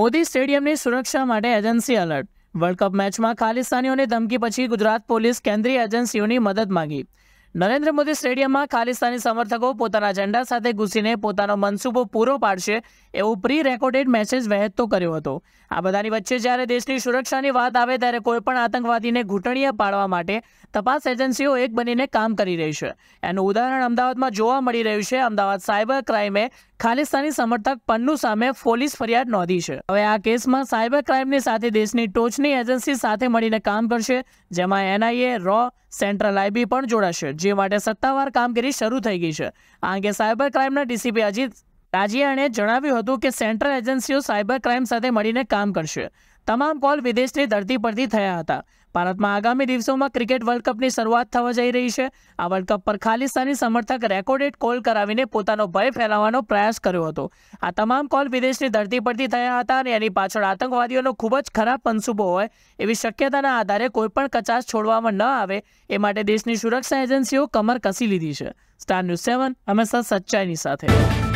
મોદી સ્ટેડિયમની સુરક્ષા માટે agency alert world cup મેચમાં ખાલિસ્તાનીઓની ધમકી પછી ગુજરાત પોલીસ કેન્દ્રીય એજન્સીઓની મદદ માંગી નરેન્દ્ર મોદી સ્ટેડિયમમાં ખાલિસ્તાની સમર્થકો પોતાના ઝંડા સાથે ઘૂસીને પોતાનો મનસૂબો પૂરો પાડશે એવું પ્રી રેકોર્ડેડ મેસેજ વહેતો કર્યો હતો આ બધાની વચ્ચે જ્યારે દેશની સુરક્ષાની વાત આવે ત્યારે કોઈપણ આતંકવાદીને ઘૂંટણીએ પાડવા માટે તપાસ એજન્સીઓ એક બનીને કામ કરી રહી છે એનું ઉદાહરણ અમદાવાદમાં જોવા મળી રહ્યું છે અમદાવાદ સાયબર ક્રાઇમે ખાલિસ્તાની સમર્થક પન્નુ સામે પોલીસ ફરિયાદ નોંધી છે હવે આ કેસમાં સાયબર ક્રાઇમની સાથે દેશની ટોચની એજન્સી સાથે મળીને કામ કરશે જેમાં એનઆઈએ રો સેન્ટ્રલ આઈબી પણ જોડાશે જે માટે સત્તાવાર કામગીરી શરૂ થઈ ગઈ છે આ અંગે સાયબર ક્રાઇમના ડીસીપી અજીત રાજિયાણે જણાવ્યું હતું કે સેન્ટ્રલ એજન્સીઓ સાયબર ક્રાઇમ સાથે મળીને કામ કરશે તમામ કોલ વિદેશની ધરતી પરથી થયા હતા ભારતમાં આગામી દિવસોમાં ક્રિકેટ વર્લ્ડ કપની શરૂઆત થવા જઈ રહી છે આ વર્લ્ડ કપ પર ખાલિસ્તાની સમર્થક રેકોર્ડેડ કોલ કરાવીને પોતાનો ભય ફેલાવવાનો પ્રયાસ કર્યો હતો આ તમામ કોલ વિદેશની ધરતી પરથી થયા હતા અને એની પાછળ આતંકવાદીઓનો ખૂબ જ ખરાબ પંસુબો હોય એવી શક્યતાના આધારે કોઈપણ કચાશ છોડવામાં ન આવે એ માટે દેશની સુરક્ષા એજન્સીઓ કમર કસી લીધી છે સ્ટાર ન્યૂઝ સેવન હંમેશા સચ્ચાઈની સાથે